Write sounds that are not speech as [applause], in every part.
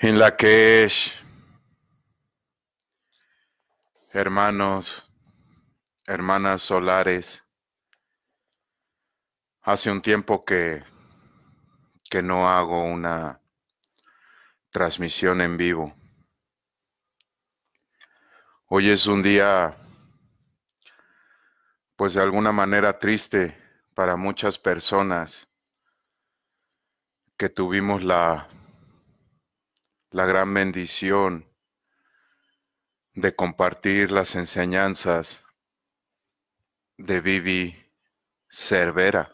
en la que es, hermanos, hermanas solares, hace un tiempo que, que no hago una transmisión en vivo. Hoy es un día, pues de alguna manera triste para muchas personas que tuvimos la la gran bendición de compartir las enseñanzas de Vivi Cervera.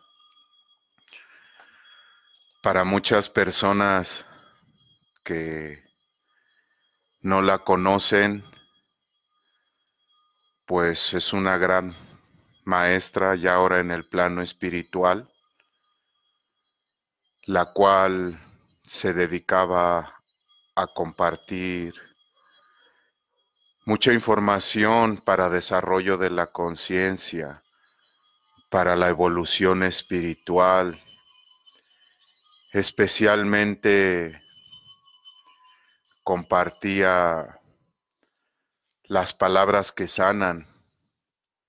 Para muchas personas que no la conocen, pues es una gran maestra ya ahora en el plano espiritual, la cual se dedicaba a compartir mucha información para desarrollo de la conciencia, para la evolución espiritual, especialmente compartía las palabras que sanan,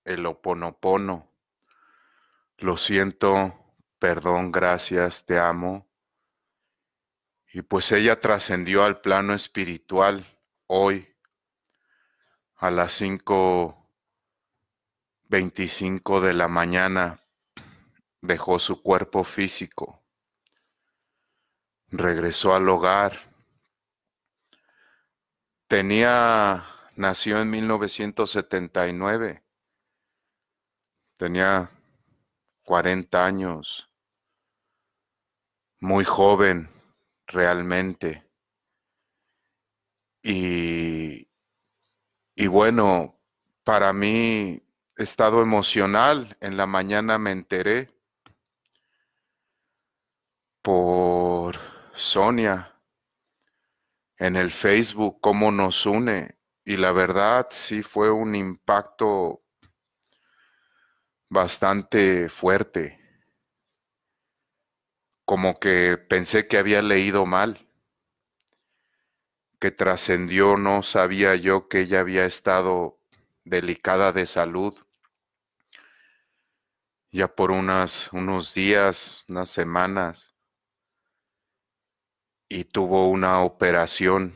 el oponopono, lo siento, perdón, gracias, te amo, y pues ella trascendió al plano espiritual hoy a las 5.25 de la mañana. Dejó su cuerpo físico. Regresó al hogar. Tenía, nació en 1979. Tenía 40 años. Muy joven realmente. Y, y bueno, para mí, estado emocional, en la mañana me enteré por Sonia en el Facebook, cómo nos une. Y la verdad sí fue un impacto bastante fuerte como que pensé que había leído mal, que trascendió, no sabía yo que ella había estado delicada de salud. Ya por unos días, unas semanas, y tuvo una operación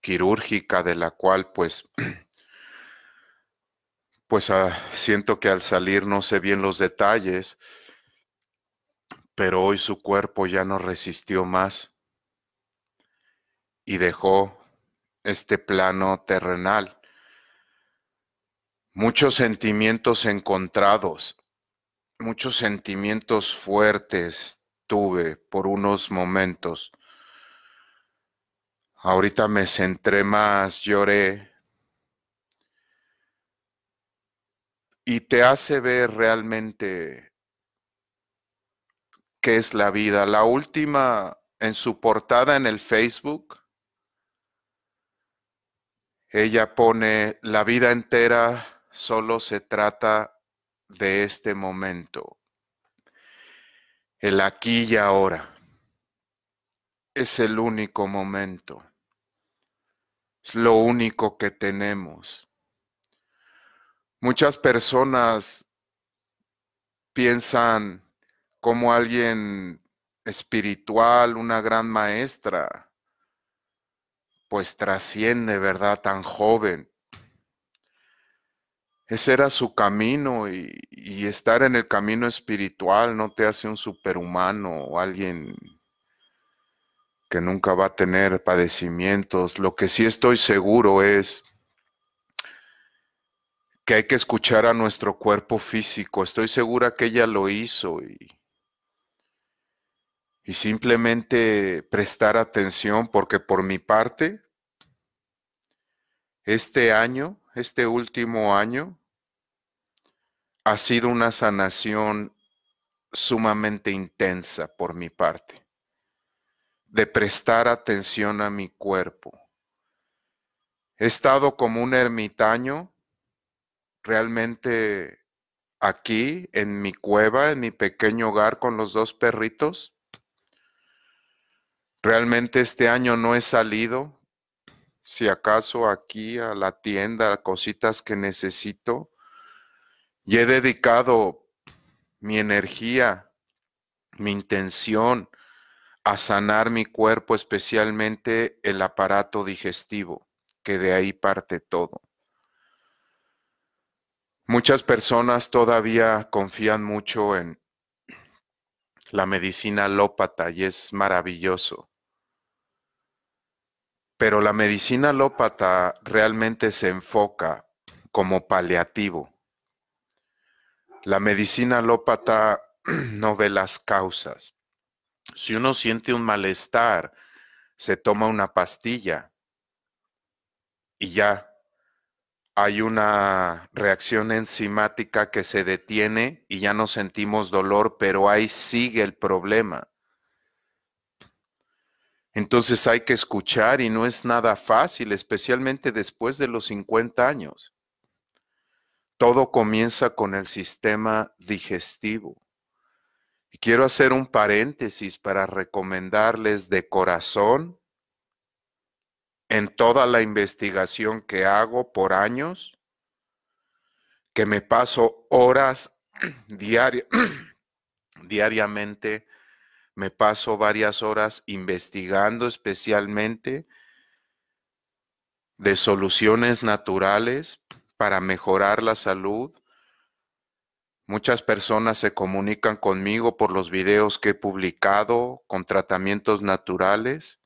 quirúrgica de la cual pues [clears throat] pues ah, siento que al salir no sé bien los detalles, pero hoy su cuerpo ya no resistió más y dejó este plano terrenal. Muchos sentimientos encontrados, muchos sentimientos fuertes tuve por unos momentos. Ahorita me centré más, lloré. Y te hace ver realmente ¿Qué es la vida? La última en su portada en el Facebook, ella pone, la vida entera solo se trata de este momento, el aquí y ahora. Es el único momento, es lo único que tenemos. Muchas personas piensan, como alguien espiritual, una gran maestra, pues trasciende, ¿verdad? Tan joven. Ese era su camino y, estar en el camino espiritual no te hace un superhumano o alguien que nunca va a tener padecimientos. Lo que sí estoy seguro es que hay que escuchar a nuestro cuerpo físico. Estoy segura que ella lo hizo y, y simplemente prestar atención porque por mi parte, este año, este último año, ha sido una sanación sumamente intensa por mi parte, de prestar atención a mi cuerpo. He estado como un ermitaño realmente aquí en mi cueva, en mi pequeño hogar con los dos perritos, Realmente este año no he salido, si acaso aquí a la tienda, cositas que necesito. Y he dedicado mi energía, mi intención a sanar mi cuerpo, especialmente el aparato digestivo, que de ahí parte todo. Muchas personas todavía confían mucho en la medicina lópata y es maravilloso pero la medicina alópata realmente se enfoca como paliativo. La medicina alópata [clears throat] no ve las causas. Si uno siente un malestar, se toma una pastilla y ya hay una reacción enzimática que se detiene y ya no sentimos dolor, pero ahí sigue el problema. Entonces hay que escuchar y no es nada fácil, especialmente después de los 50 años. Todo comienza con el sistema digestivo. Y quiero hacer un paréntesis para recomendarles de corazón, en toda la investigación que hago por años, que me paso horas [clears throat] [clears throat] diariamente me paso varias horas investigando especialmente de soluciones naturales para mejorar la salud. Muchas personas se comunican conmigo por los videos que he publicado con tratamientos naturales,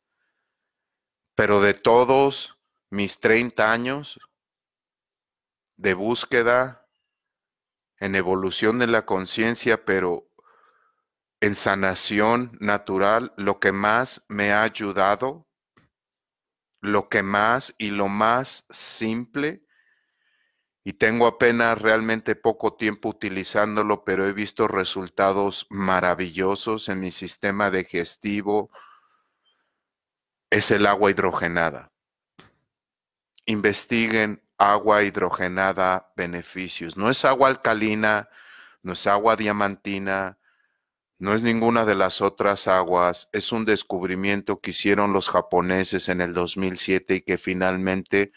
pero de todos mis 30 años de búsqueda en evolución de la conciencia, pero en sanación natural, lo que más me ha ayudado, lo que más y lo más simple, y tengo apenas realmente poco tiempo utilizándolo, pero he visto resultados maravillosos en mi sistema digestivo, es el agua hidrogenada. Investiguen agua hidrogenada beneficios. No es agua alcalina, no es agua diamantina, no es ninguna de las otras aguas, es un descubrimiento que hicieron los japoneses en el 2007 y que finalmente,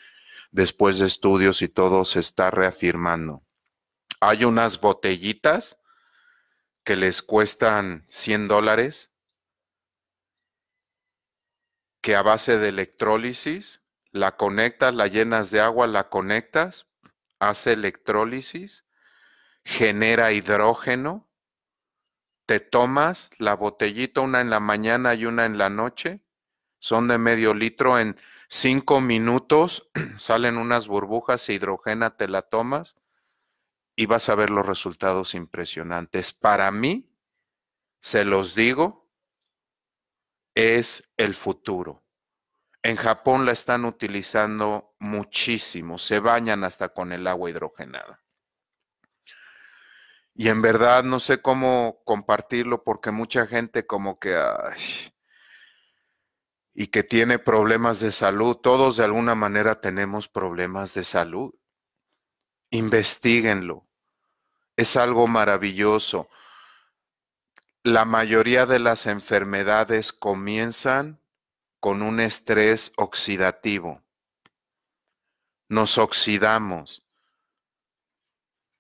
después de estudios y todo, se está reafirmando. Hay unas botellitas que les cuestan 100 dólares, que a base de electrólisis, la conectas, la llenas de agua, la conectas, hace electrólisis, genera hidrógeno te tomas la botellita, una en la mañana y una en la noche, son de medio litro, en cinco minutos [clears throat] salen unas burbujas de hidrogena, te la tomas y vas a ver los resultados impresionantes. Para mí, se los digo, es el futuro. En Japón la están utilizando muchísimo, se bañan hasta con el agua hidrogenada. Y en verdad no sé cómo compartirlo porque mucha gente como que... y que tiene problemas de salud. Todos de alguna manera tenemos problemas de salud. Investíguenlo. Es algo maravilloso. La mayoría de las enfermedades comienzan con un estrés oxidativo. Nos oxidamos.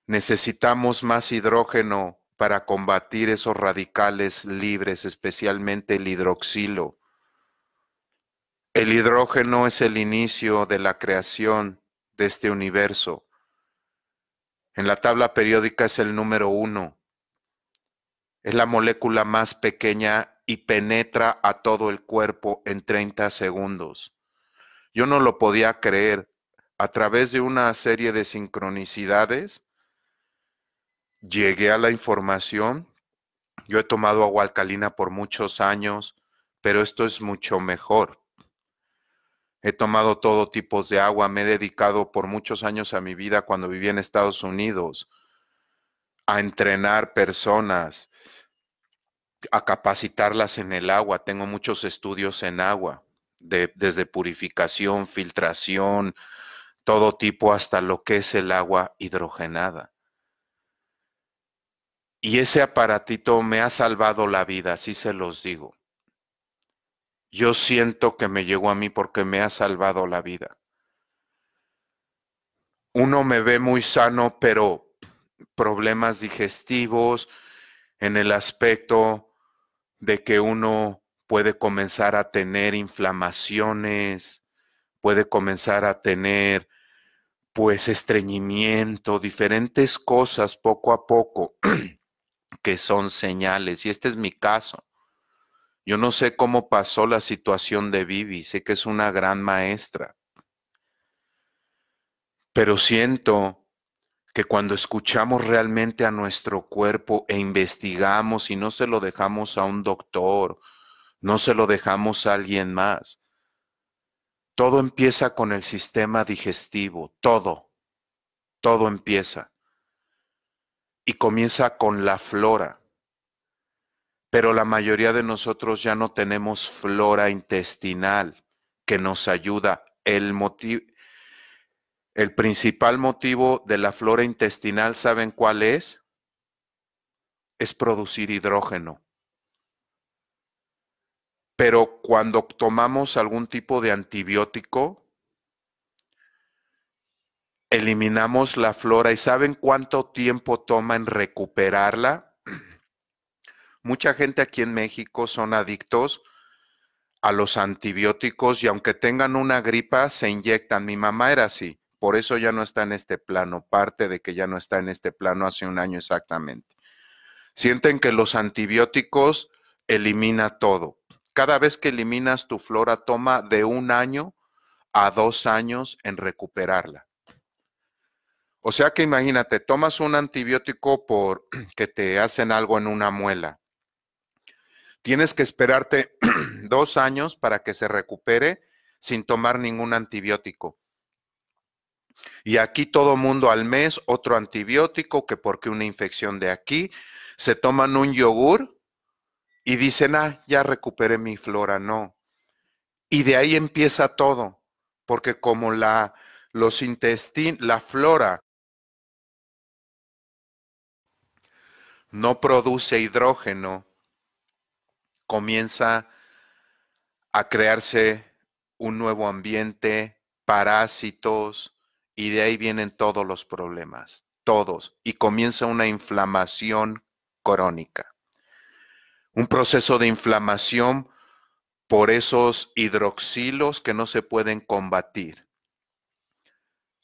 Necesitamos más hidrógeno para combatir esos radicales libres, especialmente el hidroxilo. El hidrógeno es el inicio de la creación de este universo. En la tabla periódica es el número uno. Es la molécula más pequeña y penetra a todo el cuerpo en 30 segundos. Yo no lo podía creer. A través de una serie de sincronicidades, llegué a la información. Yo he tomado agua alcalina por muchos años, pero esto es mucho mejor. He tomado todo tipo de agua, me he dedicado por muchos años a mi vida cuando viví en Estados Unidos a entrenar personas, a capacitarlas en el agua. Tengo muchos estudios en agua, desde purificación, filtración, todo tipo hasta lo que es el agua hidrogenada. Y ese aparatito me ha salvado la vida, así se los digo. Yo siento que me llegó a mí porque me ha salvado la vida. Uno me ve muy sano, pero problemas digestivos en el aspecto de que uno puede comenzar a tener inflamaciones, puede comenzar a tener pues estreñimiento, diferentes cosas poco a poco. [clears throat] que son señales. Y este es mi caso. Yo no sé cómo pasó la situación de Vivi, sé que es una gran maestra, pero siento que cuando escuchamos realmente a nuestro cuerpo e investigamos y no se lo dejamos a un doctor, no se lo dejamos a alguien más, todo empieza con el sistema digestivo, todo, todo empieza y comienza con la flora. Pero la mayoría de nosotros ya no tenemos flora intestinal que nos ayuda. El, el principal motivo de la flora intestinal, ¿saben cuál es? Es producir hidrógeno. Pero cuando tomamos algún tipo de antibiótico, eliminamos la flora y ¿saben cuánto tiempo toma en recuperarla? [clears throat] Mucha gente aquí en México son adictos a los antibióticos y aunque tengan una gripa, se inyectan. Mi mamá era así, por eso ya no está en este plano, parte de que ya no está en este plano hace un año exactamente. Sienten que los antibióticos elimina todo. Cada vez que eliminas tu flora, toma de un año a dos años en recuperarla. O sea que imagínate, tomas un antibiótico por [clears throat] que te hacen algo en una muela. Tienes que esperarte [clears throat] dos años para que se recupere sin tomar ningún antibiótico. Y aquí todo mundo al mes otro antibiótico que porque una infección de aquí, se toman un yogur y dicen, ah, ya recuperé mi flora, no. Y de ahí empieza todo, porque como la, los intestinos, la flora no produce hidrógeno, comienza a crearse un nuevo ambiente, parásitos, y de ahí vienen todos los problemas, todos, y comienza una inflamación crónica. Un proceso de inflamación por esos hidroxilos que no se pueden combatir.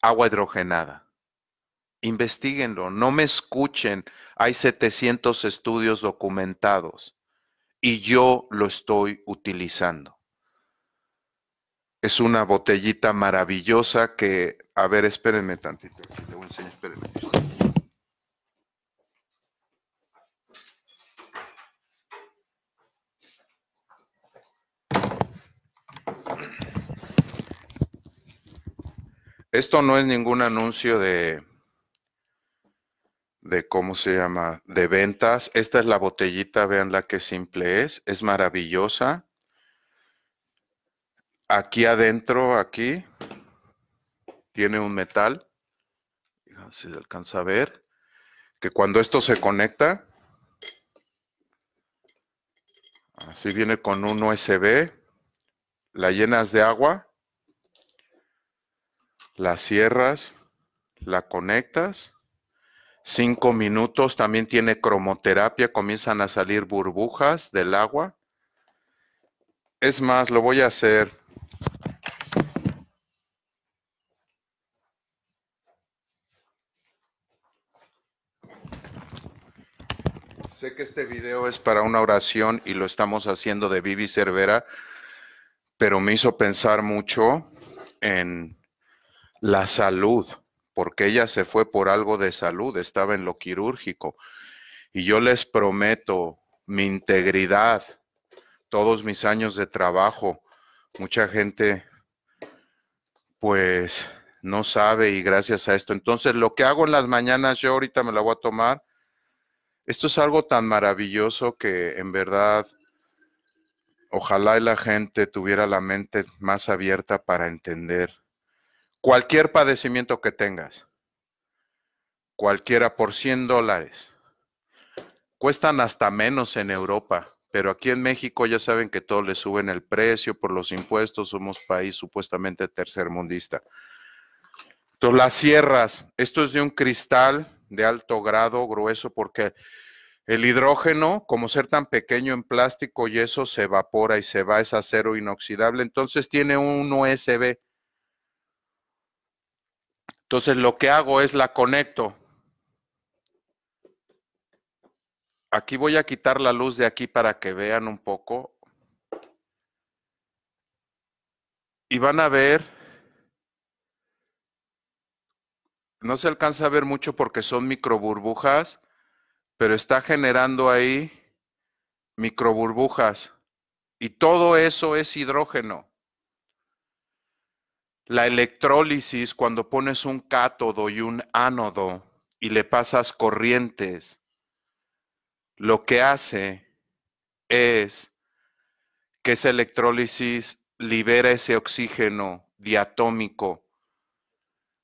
Agua hidrogenada. Investíguenlo, no me escuchen. Hay 700 estudios documentados y yo lo estoy utilizando. Es una botellita maravillosa que, a ver, espérenme tantito, le voy a enseñar, espérenme. Esto no es ningún anuncio de, de cómo se llama, de ventas. Esta es la botellita, vean la que simple es, es maravillosa. Aquí adentro, aquí, tiene un metal, si se alcanza a ver, que cuando esto se conecta, así viene con un USB, la llenas de agua, la cierras, la conectas Cinco minutos, también tiene cromoterapia, comienzan a salir burbujas del agua. Es más, lo voy a hacer. Sé que este video es para una oración y lo estamos haciendo de Vivi Cervera, pero me hizo pensar mucho en la salud porque ella se fue por algo de salud, estaba en lo quirúrgico. Y yo les prometo mi integridad, todos mis años de trabajo. Mucha gente, pues, no sabe y gracias a esto. Entonces, lo que hago en las mañanas, yo ahorita me la voy a tomar. Esto es algo tan maravilloso que en verdad, ojalá la gente tuviera la mente más abierta para entender cualquier padecimiento que tengas, cualquiera por 100 dólares. Cuestan hasta menos en Europa, pero aquí en México ya saben que todos le suben el precio por los impuestos, somos país supuestamente tercermundista. Entonces las sierras, esto es de un cristal de alto grado, grueso, porque el hidrógeno, como ser tan pequeño en plástico y eso se evapora y se va, es acero inoxidable, entonces tiene un USB entonces lo que hago es la conecto. Aquí voy a quitar la luz de aquí para que vean un poco. Y van a ver, no se alcanza a ver mucho porque son microburbujas, pero está generando ahí microburbujas. Y todo eso es hidrógeno. La electrólisis, cuando pones un cátodo y un ánodo y le pasas corrientes, lo que hace es que esa electrólisis libera ese oxígeno diatómico,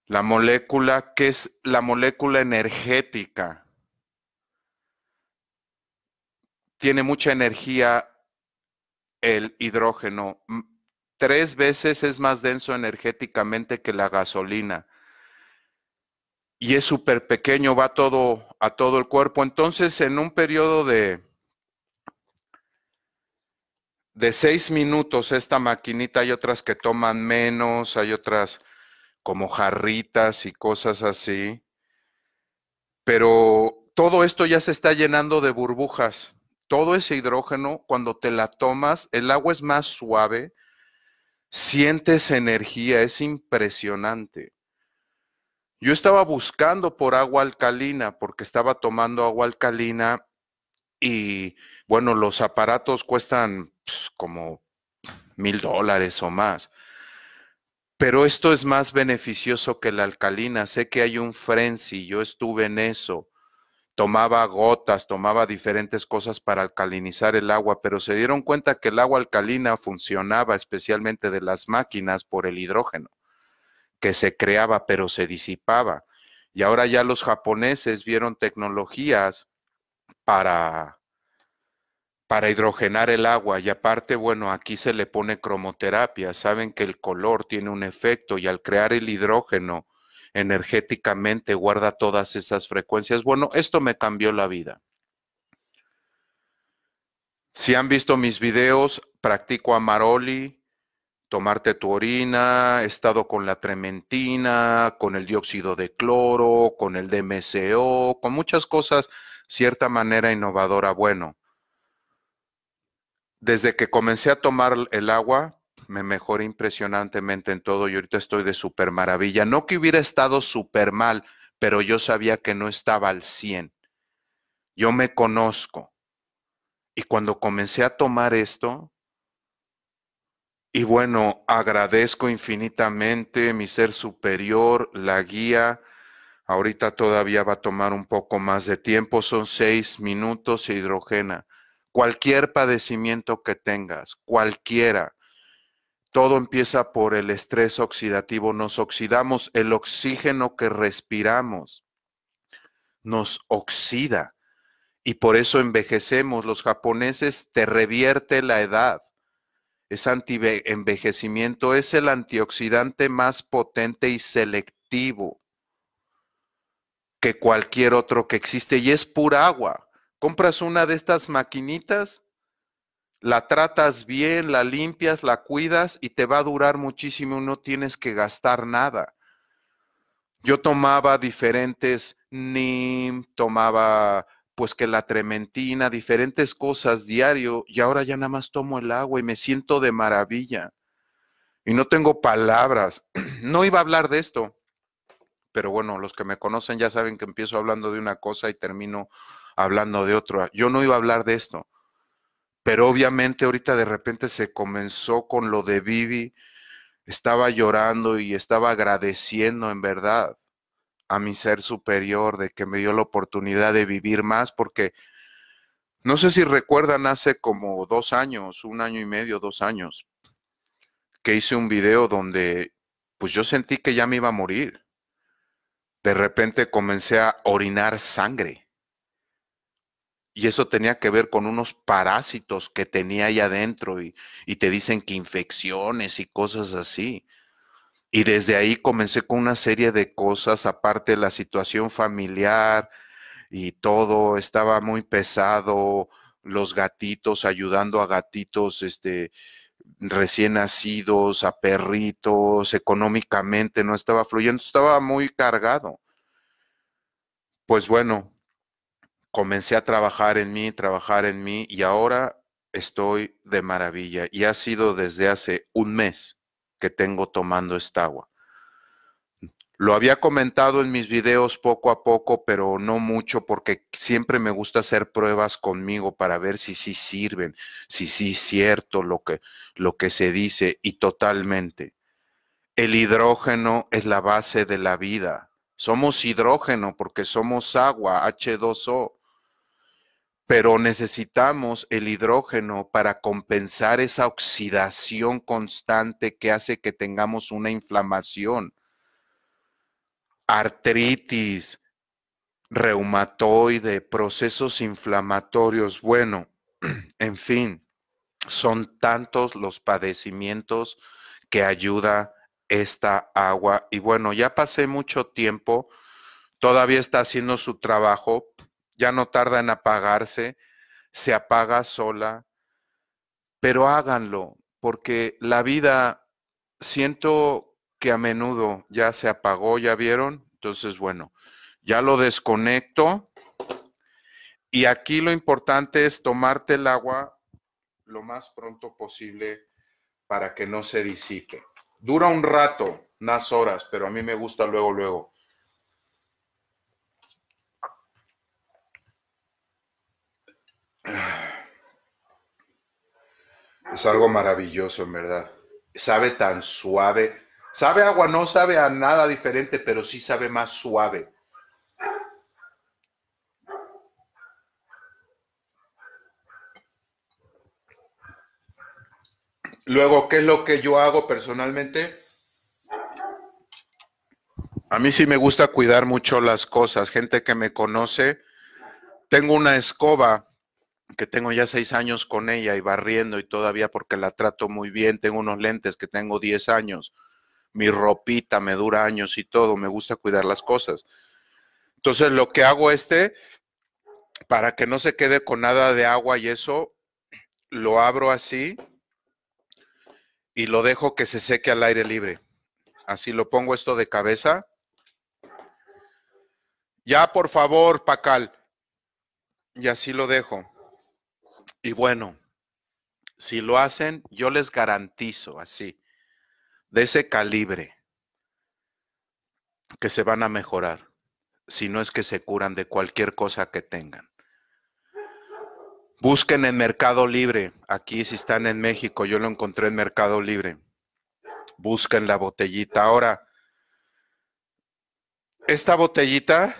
la molécula que es la molécula energética. Tiene mucha energía el hidrógeno, tres veces es más denso energéticamente que la gasolina. Y es súper pequeño, va todo a todo el cuerpo. Entonces, en un periodo de, de seis minutos, esta maquinita, hay otras que toman menos, hay otras como jarritas y cosas así. Pero todo esto ya se está llenando de burbujas. Todo ese hidrógeno, cuando te la tomas, el agua es más suave, Sientes energía, es impresionante. Yo estaba buscando por agua alcalina porque estaba tomando agua alcalina y bueno, los aparatos cuestan pues, como mil dólares o más. Pero esto es más beneficioso que la alcalina. Sé que hay un frenzy, yo estuve en eso tomaba gotas, tomaba diferentes cosas para alcalinizar el agua, pero se dieron cuenta que el agua alcalina funcionaba especialmente de las máquinas por el hidrógeno, que se creaba pero se disipaba. Y ahora ya los japoneses vieron tecnologías para, para hidrogenar el agua y aparte, bueno, aquí se le pone cromoterapia, saben que el color tiene un efecto y al crear el hidrógeno energéticamente guarda todas esas frecuencias. Bueno, esto me cambió la vida. Si han visto mis videos, practico amaroli, tomarte tu orina, he estado con la trementina, con el dióxido de cloro, con el DMCO, con muchas cosas, cierta manera innovadora. Bueno, desde que comencé a tomar el agua, me mejoré impresionantemente en todo y ahorita estoy de super maravilla. No que hubiera estado súper mal, pero yo sabía que no estaba al 100. Yo me conozco. Y cuando comencé a tomar esto, y bueno, agradezco infinitamente mi ser superior, la guía. Ahorita todavía va a tomar un poco más de tiempo, son seis minutos de hidrogena. Cualquier padecimiento que tengas, cualquiera, todo empieza por el estrés oxidativo. Nos oxidamos. El oxígeno que respiramos nos oxida. Y por eso envejecemos. Los japoneses te revierte la edad. Es anti-envejecimiento. Es el antioxidante más potente y selectivo que cualquier otro que existe. Y es pura agua. Compras una de estas maquinitas la tratas bien, la limpias, la cuidas y te va a durar muchísimo, no tienes que gastar nada. Yo tomaba diferentes NIM, tomaba pues que la trementina, diferentes cosas diario y ahora ya nada más tomo el agua y me siento de maravilla. Y no tengo palabras. [clears throat] No iba a hablar de esto, pero bueno, los que me conocen ya saben que empiezo hablando de una cosa y termino hablando de otra. Yo no iba a hablar de esto pero obviamente ahorita de repente se comenzó con lo de Vivi, estaba llorando y estaba agradeciendo en verdad a mi ser superior de que me dio la oportunidad de vivir más, porque no sé si recuerdan hace como dos años, un año y medio, dos años, que hice un video donde pues yo sentí que ya me iba a morir. De repente comencé a orinar sangre. Y eso tenía que ver con unos parásitos que tenía ahí adentro y, te dicen que infecciones y cosas así. Y desde ahí comencé con una serie de cosas, aparte de la situación familiar y todo, estaba muy pesado, los gatitos, ayudando a gatitos este, recién nacidos, a perritos, económicamente no estaba fluyendo, estaba muy cargado. Pues bueno, comencé a trabajar en mí, trabajar en mí y ahora estoy de maravilla. Y ha sido desde hace un mes que tengo tomando esta agua. Lo había comentado en mis videos poco a poco, pero no mucho, porque siempre me gusta hacer pruebas conmigo para ver si sí sirven, si sí es cierto lo que, lo que se dice, y totalmente. El hidrógeno es la base de la vida. Somos hidrógeno porque somos agua, H2O pero necesitamos el hidrógeno para compensar esa oxidación constante que hace que tengamos una inflamación, artritis, reumatoide, procesos inflamatorios. Bueno, [clears throat] en fin, son tantos los padecimientos que ayuda esta agua. Y bueno, ya pasé mucho tiempo, todavía está haciendo su trabajo, ya no tarda en apagarse, se apaga sola, pero háganlo, porque la vida siento que a menudo ya se apagó, ya vieron, entonces bueno, ya lo desconecto y aquí lo importante es tomarte el agua lo más pronto posible para que no se disipe. Dura un rato, unas horas, pero a mí me gusta luego, luego. Es algo maravilloso, en verdad. Sabe tan suave. Sabe agua, no sabe a nada diferente, pero sí sabe más suave. Luego, ¿qué es lo que yo hago personalmente? A mí sí me gusta cuidar mucho las cosas. Gente que me conoce, tengo una escoba que tengo ya seis años con ella y barriendo y todavía porque la trato muy bien, tengo unos lentes que tengo diez años, mi ropita me dura años y todo, me gusta cuidar las cosas. Entonces lo que hago este, para que no se quede con nada de agua y eso, lo abro así y lo dejo que se seque al aire libre. Así lo pongo esto de cabeza. Ya, por favor, Pacal. Y así lo dejo. Y bueno, si lo hacen, yo les garantizo así, de ese calibre, que se van a mejorar, si no es que se curan de cualquier cosa que tengan. Busquen en Mercado Libre, aquí si están en México, yo lo encontré en Mercado Libre. Busquen la botellita. Ahora, esta botellita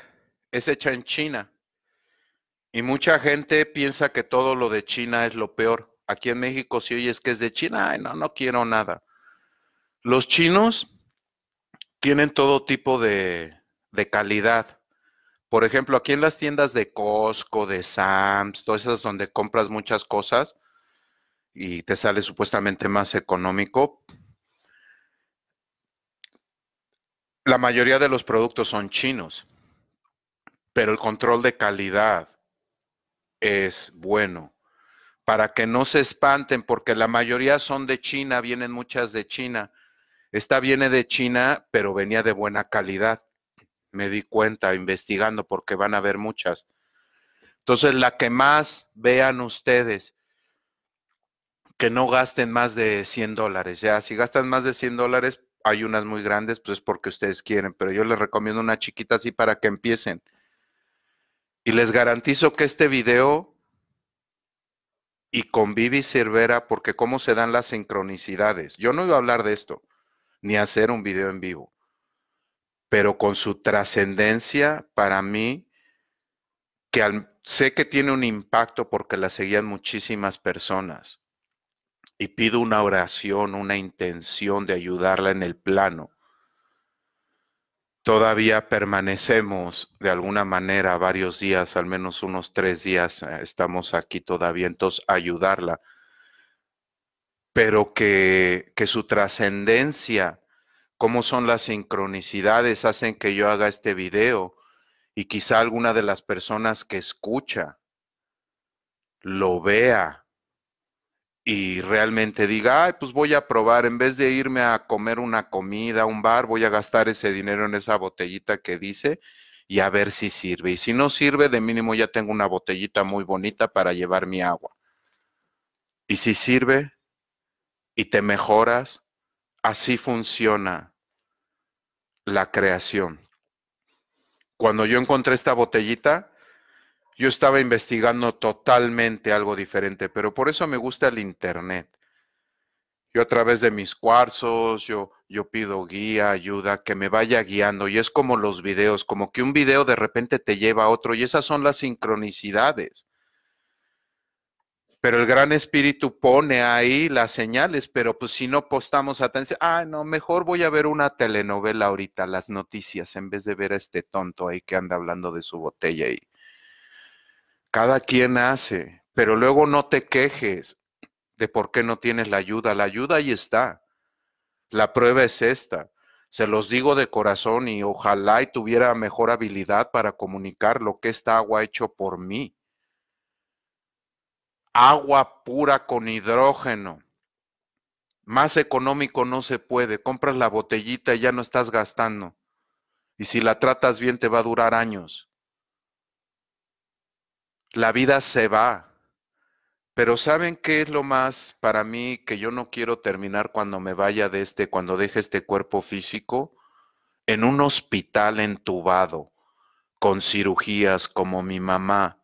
es hecha en China. Y mucha gente piensa que todo lo de China es lo peor. Aquí en México si oyes que es de China, no, no quiero nada. Los chinos tienen todo tipo de, de calidad. Por ejemplo, aquí en las tiendas de Costco, de Sam's, todas esas donde compras muchas cosas y te sale supuestamente más económico, la mayoría de los productos son chinos, pero el control de calidad, es bueno. Para que no se espanten, porque la mayoría son de China, vienen muchas de China. Esta viene de China, pero venía de buena calidad. Me di cuenta investigando porque van a haber muchas. Entonces, la que más vean ustedes, que no gasten más de 100 dólares. Ya, si gastan más de 100 dólares, hay unas muy grandes, pues es porque ustedes quieren, pero yo les recomiendo una chiquita así para que empiecen. Y les garantizo que este video y con Vivi Cervera, porque cómo se dan las sincronicidades. Yo no iba a hablar de esto, ni hacer un video en vivo, pero con su trascendencia para mí, que sé que tiene un impacto porque la seguían muchísimas personas. Y pido una oración, una intención de ayudarla en el plano todavía permanecemos de alguna manera varios días, al menos unos tres días, eh, estamos aquí todavía, entonces ayudarla, pero que, que su trascendencia, cómo son las sincronicidades, hacen que yo haga este video y quizá alguna de las personas que escucha lo vea y realmente diga, ay, pues voy a probar, en vez de irme a comer una comida, un bar, voy a gastar ese dinero en esa botellita que dice y a ver si sirve. Y si no sirve, de mínimo ya tengo una botellita muy bonita para llevar mi agua. Y si sirve y te mejoras, así funciona la creación. Cuando yo encontré esta botellita, yo estaba investigando totalmente algo diferente, pero por eso me gusta el Internet. Yo a través de mis cuarzos, yo, yo pido guía, ayuda, que me vaya guiando. Y es como los videos, como que un video de repente te lleva a otro y esas son las sincronicidades. Pero el gran espíritu pone ahí las señales, pero pues si no postamos atención, ah, no, mejor voy a ver una telenovela ahorita, las noticias, en vez de ver a este tonto ahí que anda hablando de su botella y cada quien hace, pero luego no te quejes de por qué no tienes la ayuda. La ayuda ahí está. La prueba es esta. Se los digo de corazón y ojalá y tuviera mejor habilidad para comunicar lo que esta agua ha hecho por mí. Agua pura con hidrógeno. Más económico no se puede. Compras la botellita y ya no estás gastando. Y si la tratas bien te va a durar años. La vida se va. Pero ¿saben qué es lo más para mí que yo no quiero terminar cuando me vaya de este, cuando deje este cuerpo físico? En un hospital entubado, con cirugías como mi mamá,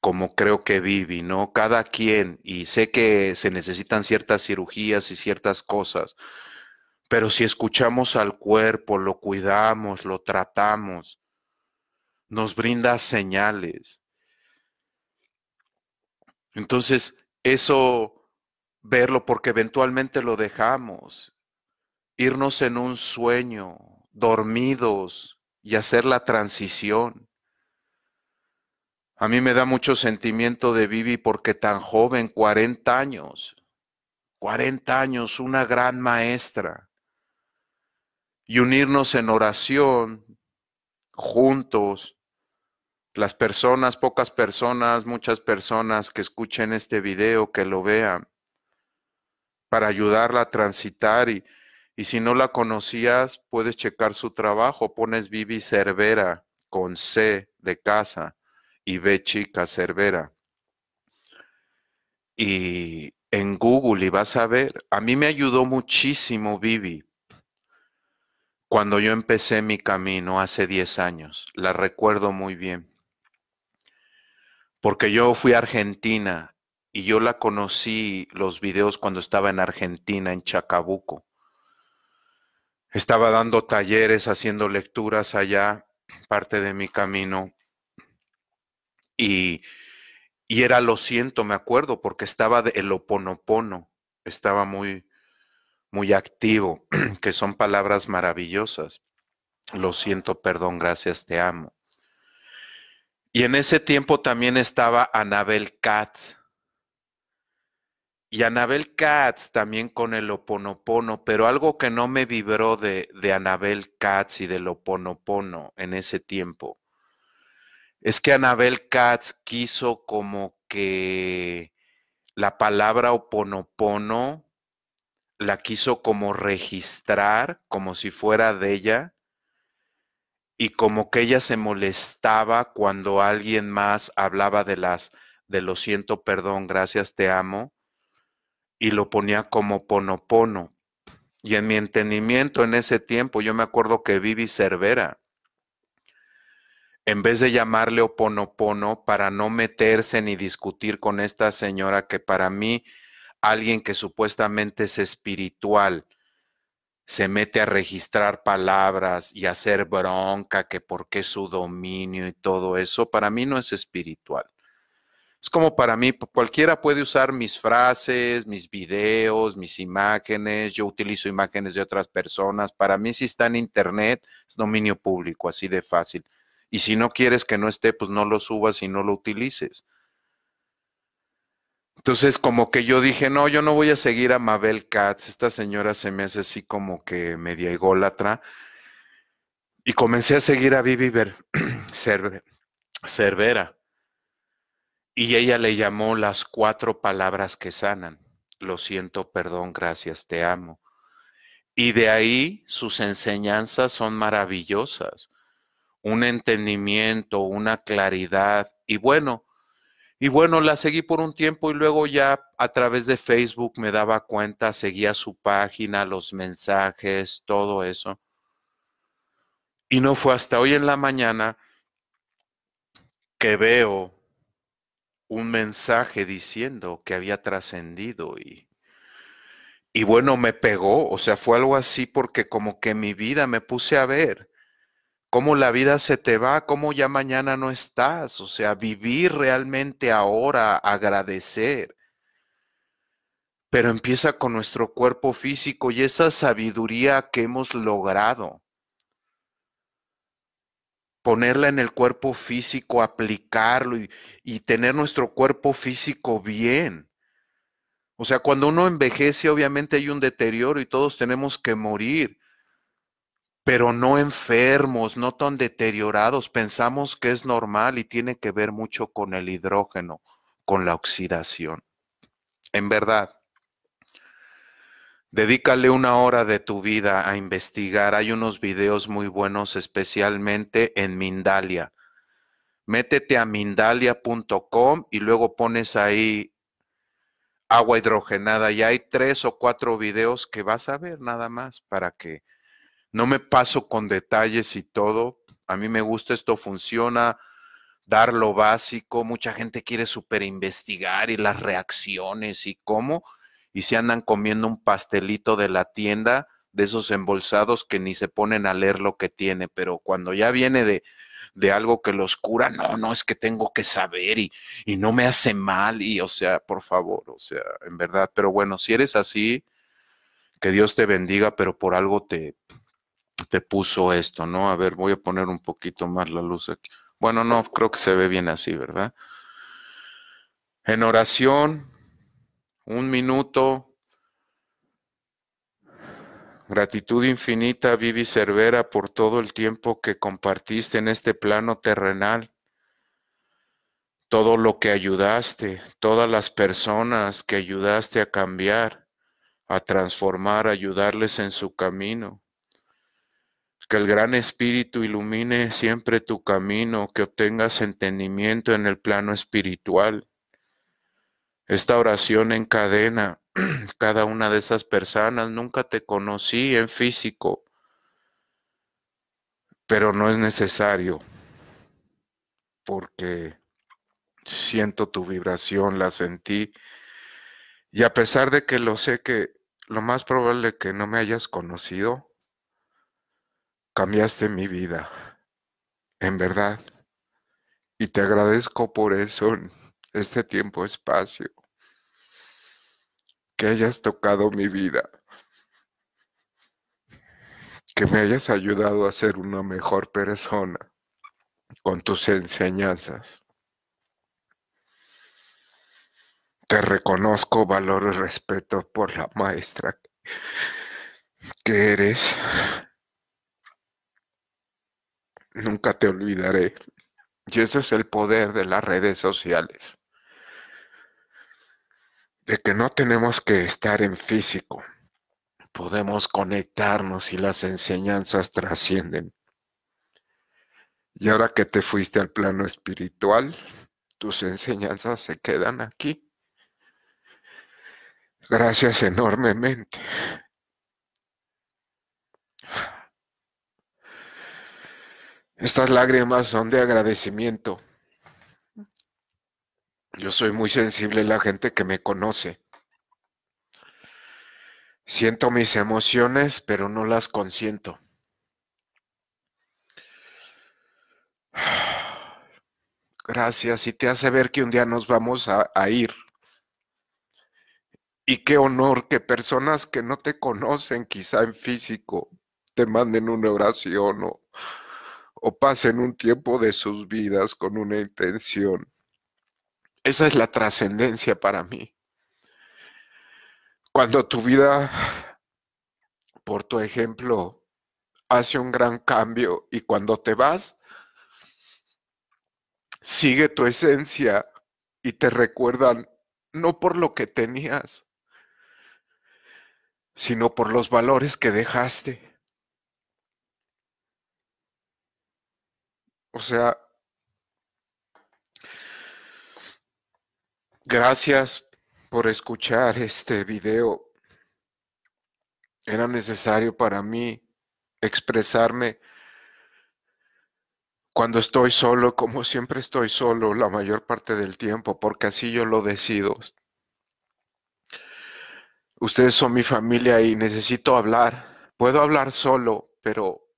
como creo que Vivi, ¿no? Cada quien, y sé que se necesitan ciertas cirugías y ciertas cosas, pero si escuchamos al cuerpo, lo cuidamos, lo tratamos, nos brinda señales entonces, eso, verlo, porque eventualmente lo dejamos, irnos en un sueño, dormidos y hacer la transición. A mí me da mucho sentimiento de Vivi porque tan joven, 40 años, 40 años, una gran maestra, y unirnos en oración juntos las personas, pocas personas, muchas personas que escuchen este video, que lo vean, para ayudarla a transitar. Y, si no la conocías, puedes checar su trabajo. Pones Vivi Cervera con C de casa y B chica Cervera. Y en Google y vas a ver, a mí me ayudó muchísimo Vivi cuando yo empecé mi camino hace 10 años. La recuerdo muy bien porque yo fui a Argentina y yo la conocí los videos cuando estaba en Argentina, en Chacabuco. Estaba dando talleres, haciendo lecturas allá, parte de mi camino. Y, y era lo siento, me acuerdo, porque estaba de, el oponopono, estaba muy, muy activo, [clears throat] que son palabras maravillosas. Lo siento, perdón, gracias, te amo. Y en ese tiempo también estaba Anabel Katz. Y Anabel Katz también con el Oponopono, pero algo que no me vibró de, Anabel Katz y del Oponopono en ese tiempo es que Anabel Katz quiso como que la palabra oponopono la quiso como registrar, como si fuera de ella, y como que ella se molestaba cuando alguien más hablaba de las de lo siento, perdón, gracias, te amo, y lo ponía como ponopono. Y en mi entendimiento en ese tiempo, yo me acuerdo que Vivi Cervera, en vez de llamarle oponopono para no meterse ni discutir con esta señora que para mí, alguien que supuestamente es espiritual, se mete a registrar palabras y a hacer bronca, que por qué su dominio y todo eso, para mí no es espiritual. Es como para mí, cualquiera puede usar mis frases, mis videos, mis imágenes, yo utilizo imágenes de otras personas, para mí si está en internet es dominio público, así de fácil. Y si no quieres que no esté, pues no lo subas y no lo utilices. Entonces, como que yo dije, no, yo no voy a seguir a Mabel Katz, esta señora se me hace así como que media ególatra. Y comencé a seguir a Vivi [clears throat] Cervera. Y ella le llamó las cuatro palabras que sanan. Lo siento, perdón, gracias, te amo. Y de ahí sus enseñanzas son maravillosas. Un entendimiento, una claridad. Y bueno, y bueno, la seguí por un tiempo y luego ya a través de Facebook me daba cuenta, seguía su página, los mensajes, todo eso. Y no fue hasta hoy en la mañana que veo un mensaje diciendo que había trascendido y, y bueno, me pegó, o sea, fue algo así porque como que mi vida me puse a ver cómo la vida se te va, cómo ya mañana no estás, o sea, vivir realmente ahora, agradecer. Pero empieza con nuestro cuerpo físico y esa sabiduría que hemos logrado. Ponerla en el cuerpo físico, aplicarlo y, y tener nuestro cuerpo físico bien. O sea, cuando uno envejece, obviamente hay un deterioro y todos tenemos que morir pero no enfermos, no tan deteriorados. Pensamos que es normal y tiene que ver mucho con el hidrógeno, con la oxidación. En verdad, Dedícale una hora de tu vida a investigar. Hay unos videos muy buenos, especialmente en Mindalia. Métete a mindalia.com y luego pones ahí agua hidrogenada. Y hay tres o cuatro videos que vas a ver nada más para que no me paso con detalles y todo. A mí me gusta esto, funciona, dar lo básico. Mucha gente quiere super investigar y las reacciones y cómo. Y se andan comiendo un pastelito de la tienda, de esos embolsados que ni se ponen a leer lo que tiene. Pero cuando ya viene de, algo que los cura, no, no, es que tengo que saber y, y no me hace mal. Y, o sea, por favor, o sea, en verdad. Pero bueno, si eres así, que Dios te bendiga, pero por algo te, te puso esto, ¿no? A ver, voy a poner un poquito más la luz aquí. Bueno, no, creo que se ve bien así, ¿verdad? En oración, un minuto. Gratitud infinita, Vivi Cervera, por todo el tiempo que compartiste en este plano terrenal todo lo que ayudaste, todas las personas que ayudaste a cambiar, a transformar, a ayudarles en su camino. Que el gran espíritu ilumine siempre tu camino, que obtengas entendimiento en el plano espiritual. Esta oración encadena [clears throat] cada una de esas personas. Nunca te conocí en físico, pero no es necesario porque siento tu vibración, la sentí. Y a pesar de que lo sé que lo más probable es que no me hayas conocido, Cambiaste mi vida, en verdad. Y te agradezco por eso, este tiempo-espacio, que hayas tocado mi vida, que me hayas ayudado a ser una mejor persona con tus enseñanzas. Te reconozco valor y respeto por la maestra que eres nunca te olvidaré. Y ese es el poder de las redes sociales. De que no tenemos que estar en físico. Podemos conectarnos y las enseñanzas trascienden. Y ahora que te fuiste al plano espiritual, tus enseñanzas se quedan aquí. Gracias enormemente. Estas lágrimas son de agradecimiento. Yo soy muy sensible a la gente que me conoce. Siento mis emociones, pero no las consiento. [sighs] Gracias y te hace ver que un día nos vamos a, ir. Y qué honor que personas que no te conocen, quizá en físico, te manden una oración o o pasen un tiempo de sus vidas con una intención. Esa es la trascendencia para mí. Cuando tu vida, por tu ejemplo, hace un gran cambio y cuando te vas, sigue tu esencia y te recuerdan no por lo que tenías, sino por los valores que dejaste. O sea, gracias por escuchar este video. Era necesario para mí expresarme cuando estoy solo, como siempre estoy solo la mayor parte del tiempo, porque así yo lo decido. Ustedes son mi familia y necesito hablar. Puedo hablar solo, pero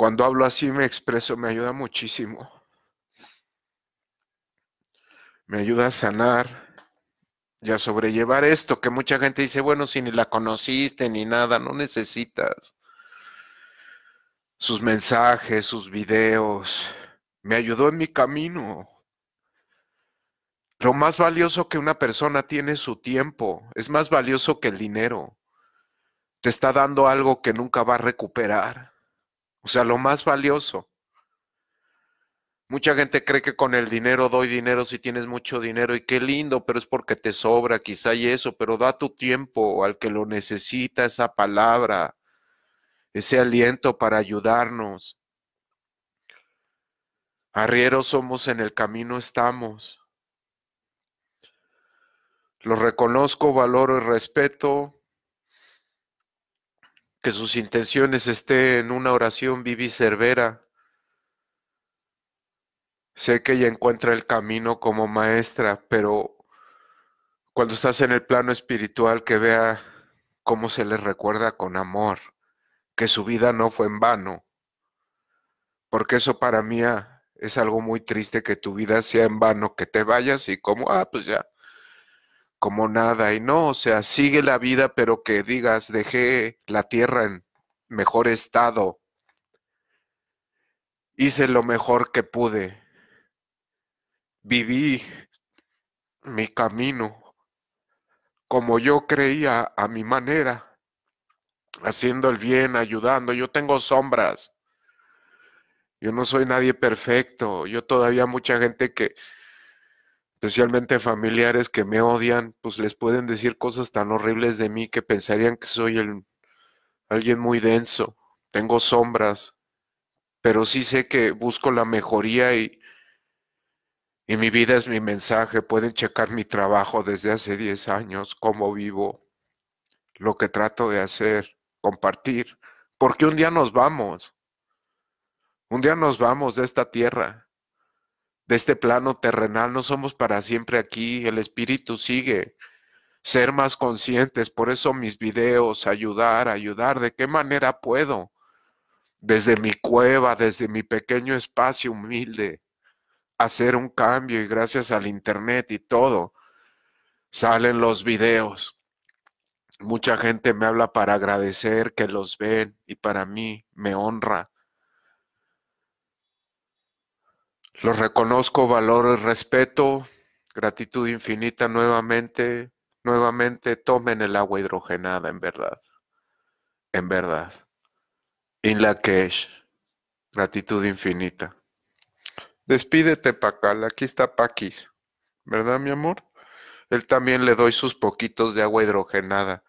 cuando hablo así me expreso, me ayuda muchísimo. Me ayuda a sanar y a sobrellevar esto que mucha gente dice, bueno, si ni la conociste ni nada, no necesitas sus mensajes, sus videos. Me ayudó en mi camino. Lo más valioso que una persona tiene es su tiempo. Es más valioso que el dinero. Te está dando algo que nunca va a recuperar. O sea, lo más valioso. Mucha gente cree que con el dinero doy dinero si tienes mucho dinero y qué lindo, pero es porque te sobra quizá y eso, pero da tu tiempo al que lo necesita esa palabra, ese aliento para ayudarnos. Arrieros somos, en el camino estamos. Lo reconozco, valoro y respeto, que sus intenciones estén en una oración cervera Sé que ella encuentra el camino como maestra, pero cuando estás en el plano espiritual, que vea cómo se le recuerda con amor, que su vida no fue en vano, porque eso para mí ah, es algo muy triste, que tu vida sea en vano, que te vayas y como, ah, pues ya, como nada y no, o sea, sigue la vida, pero que digas, dejé la tierra en mejor estado, hice lo mejor que pude, viví mi camino como yo creía a mi manera, haciendo el bien, ayudando, yo tengo sombras, yo no soy nadie perfecto, yo todavía mucha gente que especialmente familiares que me odian, pues les pueden decir cosas tan horribles de mí que pensarían que soy el, alguien muy denso, tengo sombras, pero sí sé que busco la mejoría y, y mi vida es mi mensaje. Pueden checar mi trabajo desde hace 10 años, cómo vivo, lo que trato de hacer, compartir, porque un día nos vamos. Un día nos vamos de esta tierra de este plano terrenal, no somos para siempre aquí, el espíritu sigue. Ser más conscientes, por eso mis videos, ayudar, ayudar, ¿de qué manera puedo? Desde mi cueva, desde mi pequeño espacio humilde, hacer un cambio y gracias al internet y todo, salen los videos. Mucha gente me habla para agradecer que los ven y para mí me honra Los reconozco, valoro y respeto. Gratitud infinita nuevamente. Nuevamente tomen el agua hidrogenada, en verdad. En verdad. In la es Gratitud infinita. Despídete, Pacal. Aquí está Paquis. ¿Verdad, mi amor? Él también le doy sus poquitos de agua hidrogenada.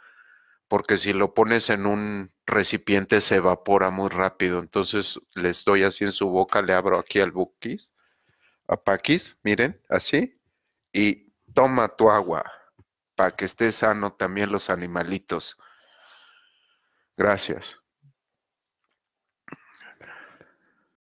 Porque si lo pones en un recipiente se evapora muy rápido. Entonces les doy así en su boca, le abro aquí al buquis apaquis, miren, así, y toma tu agua para que esté sano también los animalitos. Gracias.